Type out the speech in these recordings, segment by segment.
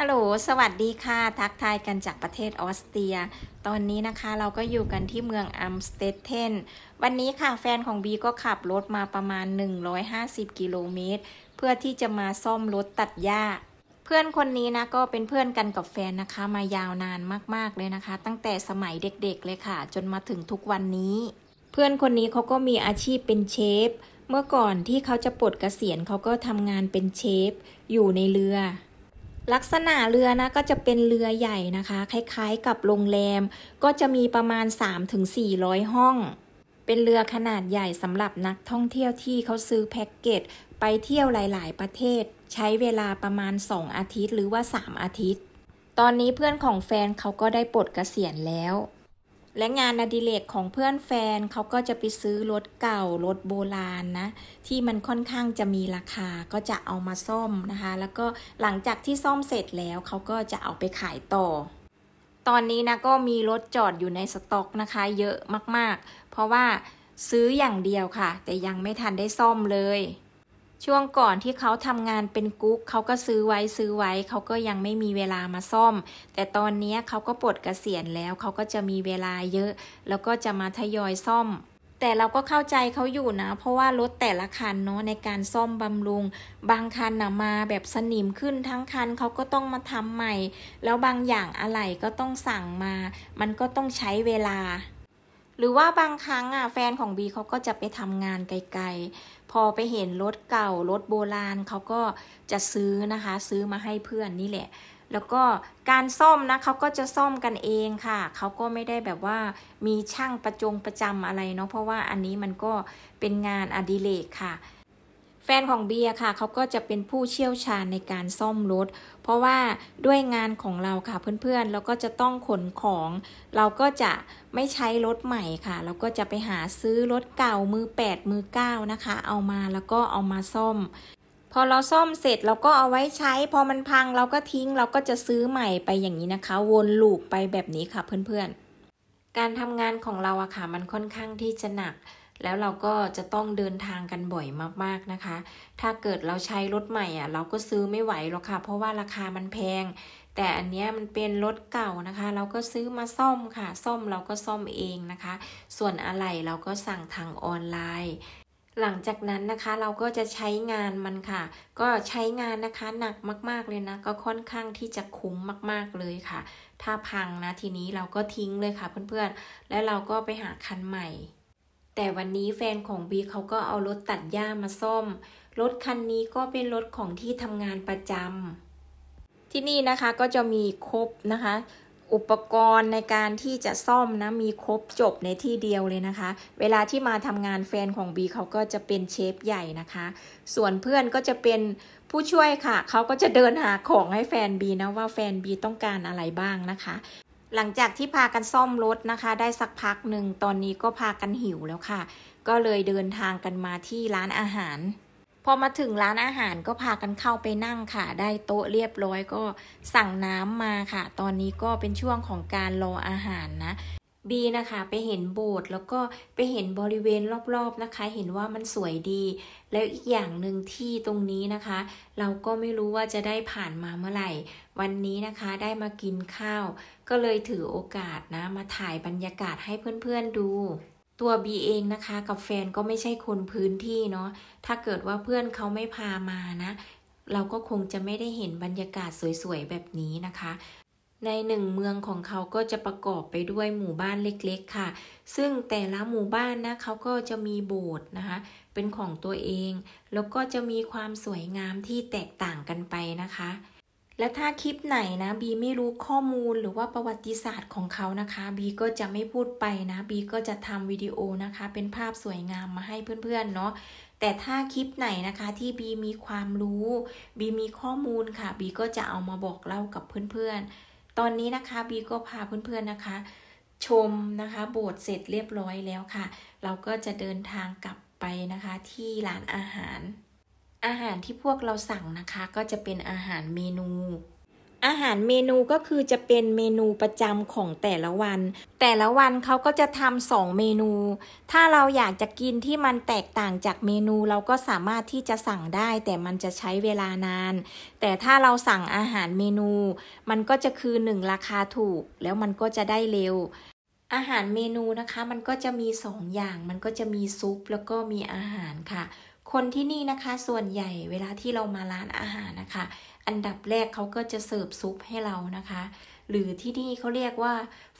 ฮัลโหลสวัสดีค่ะ ทักทายกันจากประเทศออสเตรีย ตอนนี้นะคะเราก็อยู่กันที่เมืองอัมสเตดเทนวันนี้ค่ะ แฟนของบีก็ขับรถมาประมาณ 150 กิโลเมตร เพื่อที่จะมาซ่อมรถตัดหญ้า เพื่อนคนนี้นะก็เป็นเพื่อนกันกับแฟนนะคะ มายาวนานมาก ๆ เลยนะคะ ตั้งแต่สมัยเด็กๆเลยค่ะ จนมาถึงทุกวันนี้ เพื่อนคนนี้เขาก็มีอาชีพเป็นเชฟ เมื่อก่อนที่เขาจะปลดเกษียณเขาก็ทำงานเป็นเชฟอยู่ในเรือลักษณะเรือนะก็จะเป็นเรือใหญ่นะคะ คล้ายๆกับโรงแรมก็จะมีประมาณ 3-400 ห้อง เป็นเรือขนาดใหญ่สำหรับนักท่องเที่ยวที่เขาซื้อแพ็กเกจไปเที่ยวหลายๆประเทศ ใช้เวลาประมาณ 2 อาทิตย์หรือว่า 3 อาทิตย์ ตอนนี้เพื่อนของแฟนเขาก็ได้ปลดกเกษียณแล้วและงานอดิเรกของเพื่อนแฟนเขาก็จะไปซื้อรถเก่ารถโบราณนะที่มันค่อนข้างจะมีราคาก็จะเอามาซ่อมนะคะ แล้วก็หลังจากที่ซ่อมเสร็จแล้ว เขาก็จะเอาไปขายต่อ ตอนนี้นะก็มีรถจอดอยู่ในสต็อกนะคะเยอะมากๆ เพราะว่าซื้ออย่างเดียวค่ะ แต่ยังไม่ทันได้ซ่อมเลยช่วงก่อนที่เขาทำงานเป็นกุ๊ก เขาก็ซื้อไว้ซื้อไว้ เขาก็ยังไม่มีเวลามาซ่อม แต่ตอนนี้เขาก็ปลดเกษียณแล้ว เขาก็จะมีเวลาเยอะแล้วก็จะมาทยอยซ่อม แต่เราก็เข้าใจเขาอยู่นะ เพราะว่ารถแต่ละคันเนาะในการซ่อมบำรุง บางคันนะมาแบบสนิมขึ้นทั้งคันเขาก็ต้องมาทำใหม่ แล้วบางอย่างอะไรก็ต้องสั่งมามันก็ต้องใช้เวลาหรือว่าบางครั้งอ่ะแฟนของบีเขาก็จะไปทำงานไกลๆ พอไปเห็นรถเก่า รถโบราณเขาก็จะซื้อนะคะ ซื้อมาให้เพื่อนนี่แหละ แล้วก็การซ่อมนะเขาก็จะซ่อมกันเองค่ะ เขาก็ไม่ได้แบบว่ามีช่างประจงประจำอะไรเนาะเพราะว่าอันนี้มันก็เป็นงานอดิเรกค่ะแฟนของเบียร์ค่ะ เขาก็จะเป็นผู้เชี่ยวชาญในการซ่อมรถ เพราะว่าด้วยงานของเราค่ะ เพื่อนๆเราก็จะต้องขนของ เราก็จะไม่ใช้รถใหม่ค่ะ เราก็จะไปหาซื้อรถเก่ามือ8มือ9นะคะ เอามาแล้วก็เอามาซ่อม พอเราซ่อมเสร็จเราก็เอาไว้ใช้ พอมันพังเราก็ทิ้งเราก็จะซื้อใหม่ไปอย่างนี้นะคะ วนลูปไปแบบนี้ค่ะเพื่อนๆ การทำงานของเราอะค่ะมันค่อนข้างที่จะหนักแล้วเราก็จะต้องเดินทางกันบ่อยมากๆนะคะ ถ้าเกิดเราใช้รถใหม่อ่ะเราก็ซื้อไม่ไหวหรอกค่ะ เพราะว่าราคามันแพง แต่อันนี้มันเป็นรถเก่านะคะ เราก็ซื้อมาซ่อมค่ะ ซ่อมเราก็ซ่อมเองนะคะ ส่วนอะไหล่เราก็สั่งทางออนไลน์ หลังจากนั้นนะคะเราก็จะใช้งานมันค่ะ ก็ใช้งานนะคะหนักมากๆเลยนะ ก็ค่อนข้างที่จะคุ้มมากๆเลยค่ะ ถ้าพังนะทีนี้เราก็ทิ้งเลยค่ะเพื่อนๆ แล้วเราก็ไปหาคันใหม่แต่วันนี้แฟนของบีเขาก็เอารถตัดหญ้ามาซ่อม รถคันนี้ก็เป็นรถของที่ทำงานประจำที่นี่นะคะก็จะมีครบนะคะ อุปกรณ์ในการที่จะซ่อมนะมีครบจบในที่เดียวเลยนะคะ เวลาที่มาทำงานแฟนของบีเขาก็จะเป็นเชฟใหญ่นะคะ ส่วนเพื่อนก็จะเป็นผู้ช่วยค่ะเขาก็จะเดินหาของให้แฟนบีนะว่าแฟนบีต้องการอะไรบ้างนะคะหลังจากที่พากันซ่อมรถนะคะ ได้สักพักหนึ่งตอนนี้ก็พากันหิวแล้วค่ะ ก็เลยเดินทางกันมาที่ร้านอาหารพอมาถึงร้านอาหารก็พากันเข้าไปนั่งค่ะ ได้โต๊ะเรียบร้อยก็สั่งน้ำมาค่ะ ตอนนี้ก็เป็นช่วงของการรออาหารนะบีนะคะไปเห็นโบสถ์แล้วก็ไปเห็นบริเวณรอบๆนะคะ เห็นว่ามันสวยดี แล้วอีกอย่างหนึ่งที่ตรงนี้นะคะ เราก็ไม่รู้ว่าจะได้ผ่านมาเมื่อไหร่ วันนี้นะคะได้มากินข้าวก็เลยถือโอกาสนะมาถ่ายบรรยากาศให้เพื่อนๆดู ตัวบีเองนะคะกับแฟนก็ไม่ใช่คนพื้นที่เนาะถ้าเกิดว่าเพื่อนเขาไม่พามานะ เราก็คงจะไม่ได้เห็นบรรยากาศสวยๆแบบนี้นะคะ ในหนึ่งเมืองของเขาก็จะประกอบไปด้วยหมู่บ้านเล็กๆ ค่ะ ซึ่งแต่ละหมู่บ้านนะ เขาก็จะมีโบสถ์นะคะเป็นของตัวเอง แล้วก็จะมีความสวยงามที่แตกต่างกันไปนะคะและถ้าคลิปไหนนะบี ไม่รู้ข้อมูลหรือว่าประวัติศาสตร์ของเขานะคะบีก็จะไม่พูดไปนะบีก็จะทำวิดีโอนะคะ เป็นภาพสวยงามมาให้เพื่อนๆเนาะแต่ถ้าคลิปไหนนะคะที่บีมีความรู้บีมีข้อมูลค่ะบีก็จะเอามาบอกเล่ากับเพื่อนๆ ตอนนี้นะคะบีก็พาเพื่อนๆนะคะ ชมนะคะ โบสถ์เสร็จเรียบร้อยแล้วค่ะ เราก็จะเดินทางกลับไปนะคะที่ร้านอาหารอาหารที่พวกเราสั่งนะคะก็จะเป็นอาหารเมนู อาหารเมนูก็คือจะเป็นเมนูประจำของแต่ละวัน แต่ละวันเขาก็จะทำสองเมนู ถ้าเราอยากจะกินที่มันแตกต่างจากเมนู เราก็สามารถที่จะสั่งได้ แต่มันจะใช้เวลานาน แต่ถ้าเราสั่งอาหารเมนู มันก็จะคือหนึ่งราคาถูก แล้วมันก็จะได้เร็ว อาหารเมนูนะคะมันก็จะมีสองอย่าง มันก็จะมีซุป แล้วก็มีอาหารค่ะคนที่นี่นะคะ ส่วนใหญ่เวลาที่เรามาร้านอาหารนะคะอันดับแรกเขาก็จะเสิร์ฟซุปให้เรานะคะหรือที่นี่เขาเรียกว่า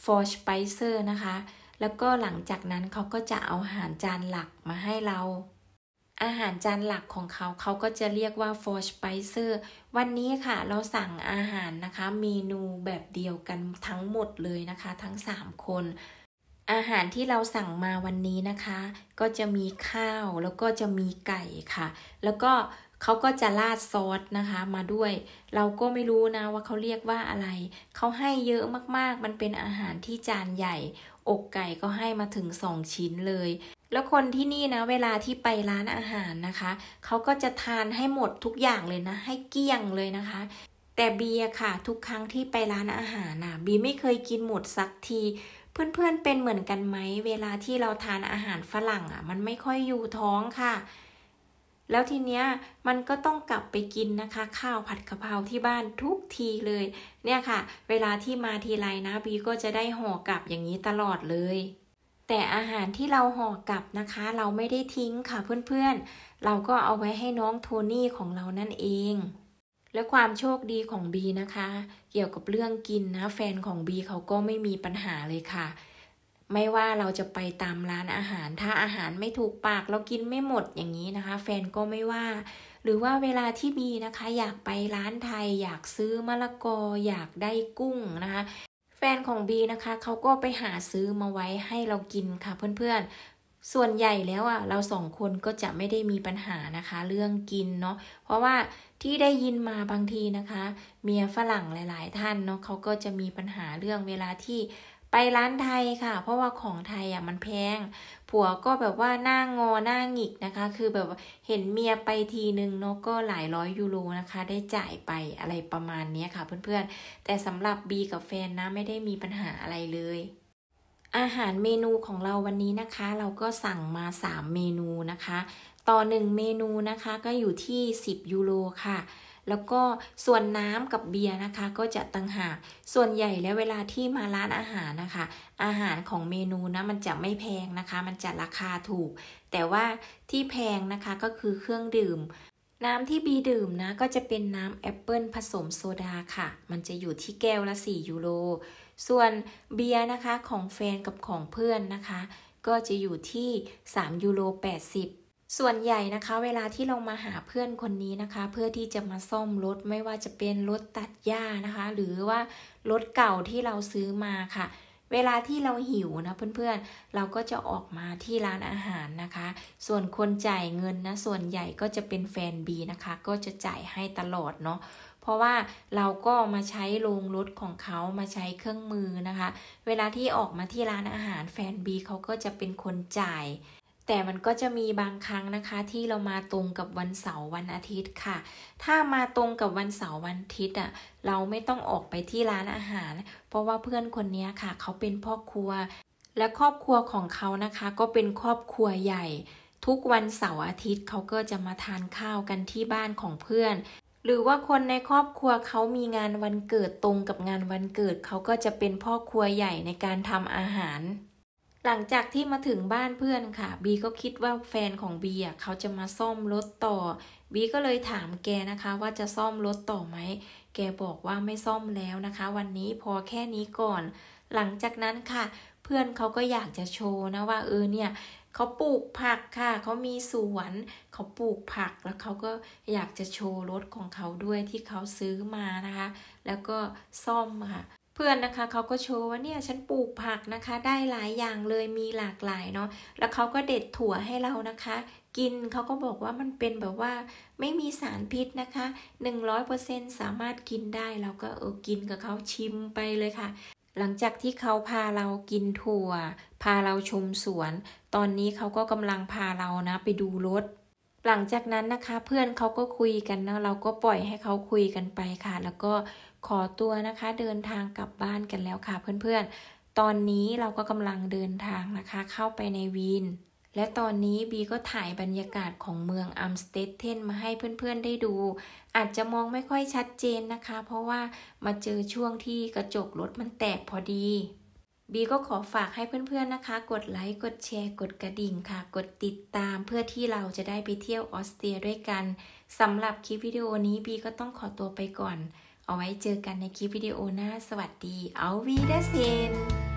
for spicer นะคะ แล้วก็หลังจากนั้นเขาก็จะเอาอาหารจานหลักมาให้เรา อาหารจานหลักของเขาเขาก็จะเรียกว่า for spicer วันนี้ค่ะเราสั่งอาหารนะคะเมนูแบบเดียวกันทั้งหมดเลยนะคะ ทั้ง3คนอาหารที่เราสั่งมาวันนี้นะคะ ก็จะมีข้าวแล้วก็จะมีไก่ค่ะ แล้วก็เขาก็จะราดซอสนะคะมาด้วย เราก็ไม่รู้นะว่าเขาเรียกว่าอะไรเขาให้เยอะมากๆ มันเป็นอาหารที่จานใหญ่ อกไก่ก็ให้มาถึงสองชิ้นเลย แล้วคนที่นี่นะ เวลาที่ไปร้านอาหารนะคะ เขาก็จะทานให้หมดทุกอย่างเลยนะ ให้เกลี้ยงเลยนะคะ แต่เบียค่ะ ทุกครั้งที่ไปร้านอาหารน่ะ บีไม่เคยกินหมดสักทีเพื่อนๆ เป็นเหมือนกันไหม เวลาที่เราทานอาหารฝรั่งอ่ะ มันไม่ค่อยอยู่ท้องค่ะ แล้วทีเนี้ย มันก็ต้องกลับไปกินนะคะ ข้าวผัดกะเพราที่บ้านทุกทีเลย เนี่ยค่ะ เวลาที่มาทีไรนะบีก็จะได้ห่อกลับอย่างนี้ตลอดเลย แต่อาหารที่เราห่อกลับนะคะ เราไม่ได้ทิ้งค่ะเพื่อนๆ เราก็เอาไว้ให้น้องโทนี่ของเรานั่นเองและความโชคดีของบีนะคะเกี่ยวกับเรื่องกินนะแฟนของบีเขาก็ไม่มีปัญหาเลยค่ะ ไม่ว่าเราจะไปตามร้านอาหารถ้าอาหารไม่ถูกปากเรากินไม่หมดอย่างนี้นะคะ แฟนก็ไม่ว่า หรือว่าเวลาที่บีนะคะอยากไปร้านไทยอยากซื้อมะละกออยากได้กุ้งนะคะ แฟนของบีนะคะเขาก็ไปหาซื้อมาไว้ให้เรากินค่ะเพื่อนๆส่วนใหญ่แล้วอ่ะเราสองคนก็จะไม่ได้มีปัญหานะคะเรื่องกินเนาะเพราะว่าที่ได้ยินมาบางทีนะคะ เมียฝรั่งหลาย ๆ ท่านเนาะเขาก็จะมีปัญหาเรื่องเวลาที่ไปร้านไทยค่ะ เพราะว่าของไทยอ่ะมันแพง ผัวก็แบบว่าหน้างงอหน้าหงิกนะคะ คือแบบเห็นเมียไปทีนึงเนาะก็หลายร้อยยูโรนะคะ ได้จ่ายไปอะไรประมาณนี้ค่ะ เพื่อนๆ แต่สำหรับบีกับแฟนนะไม่ได้มีปัญหาอะไรเลยอาหารเมนูของเราวันนี้นะคะ เราก็สั่งมา 3 เมนูนะคะ ต่อ1เมนูนะคะก็อยู่ที่ 10ยูโรค่ะ แล้วก็ส่วนน้ำกับเบียร์นะคะ ก็จะต่างหาก ส่วนใหญ่แล้วเวลาที่มาร้านอาหารนะคะ อาหารของเมนูนะมันจะไม่แพงนะคะ มันจะราคาถูก แต่ว่าที่แพงนะคะก็คือเครื่องดื่ม น้ำที่บีดื่มนะ ก็จะเป็นน้ำแอปเปิลผสมโซดาค่ะมันจะอยู่ที่แก้วละ4ยูโรส่วนเบียร์นะคะของแฟนกับของเพื่อนนะคะ ก็จะอยู่ที่ 3ยูโร80 ส่วนใหญ่นะคะ เวลาที่เรามาหาเพื่อนคนนี้นะคะ เพื่อที่จะมาซ่อมรถ ไม่ว่าจะเป็นรถตัดหญ้านะคะ หรือว่ารถเก่าที่เราซื้อมาค่ะ เวลาที่เราหิวนะเพื่อนๆ เราก็จะออกมาที่ร้านอาหารนะคะ ส่วนคนจ่ายเงินนะ ส่วนใหญ่ก็จะเป็นแฟนบีนะคะ ก็จะจ่ายให้ตลอดเนาะเพราะว่าเราก็มาใช้โรงรถของเขามาใช้เครื่องมือนะคะ เวลาที่ออกมาที่ร้านอาหารแฟนบีเขาก็จะเป็นคนจ่าย แต่มันก็จะมีบางครั้งนะคะที่เรามาตรงกับวันเสาร์วันอาทิตย์ค่ะ ถ้ามาตรงกับวันเสาร์วันอาทิตย์อ่ะ เราไม่ต้องออกไปที่ร้านอาหาร เพราะว่าเพื่อนคนนี้ค่ะเขาเป็นพ่อครัว และครอบครัวของเขานะคะ ก็เป็นครอบครัวใหญ่ ทุกวันเสาร์อาทิตย์เขาก็จะมาทานข้าวกันที่บ้านของเพื่อนหรือว่าคนในครอบครัวเขามีงานวันเกิดตรงกับงานวันเกิดเขาก็จะเป็นพ่อครัวใหญ่ในการทำอาหาร หลังจากที่มาถึงบ้านเพื่อนค่ะ บีก็คิดว่าแฟนของบีอ่ะเขาจะมาซ่อมรถต่อ บีก็เลยถามแกนะคะว่าจะซ่อมรถต่อไหมแกบอกว่าไม่ซ่อมแล้วนะคะ วันนี้พอแค่นี้ก่อน หลังจากนั้นค่ะ เพื่อนเขาก็อยากจะโชว์นะว่า เออเนี่ยเขาปลูกผักค่ะ เขามีสวน เขาปลูกผักแล้วเขาก็อยากจะโชว์รถของเขาด้วยที่เขาซื้อมานะคะ แล้วก็ซ่อมค่ะ เพื่อนนะคะเขาก็โชว์ว่าเนี่ยฉันปลูกผักนะคะ ได้หลายอย่างเลยมีหลากหลายเนาะ แล้วเขาก็เด็ดถั่วให้เรานะคะ กินเขาก็บอกว่ามันเป็นแบบว่า ไม่มีสารพิษนะคะ100%สามารถกินได้เราก็เออกินกับเขาชิมไปเลยค่ะหลังจากที่เขาพาเรากินถั่ว พาเราชมสวน ตอนนี้เขาก็กำลังพาเรานะไปดูรถ หลังจากนั้นนะคะเพื่อนเขาก็คุยกันนะเราก็ปล่อยให้เขาคุยกันไปค่ะ แล้วก็ขอตัวนะคะเดินทางกลับบ้านกันแล้วค่ะ เพื่อนๆ ตอนนี้เราก็กำลังเดินทางนะคะเข้าไปในวีนและตอนนี้ บีก็ถ่ายบรรยากาศของเมืองอัมสเตดเทนมาให้เพื่อนๆได้ดู อาจจะมองไม่ค่อยชัดเจนนะคะ เพราะว่ามาเจอช่วงที่กระจกรถมันแตกพอดี บีก็ขอฝากให้เพื่อนๆนะคะ กดไลค์กดแชร์กดกระดิ่งค่ะกดติดตามเพื่อที่เราจะได้ไปเที่ยวออสเตรียด้วยกันสำหรับคลิปวิดีโอนี้ บีก็ต้องขอตัวไปก่อน เอาไว้เจอกันในคลิปวิดีโอหน้าสวัสดีเอาวีดาเซน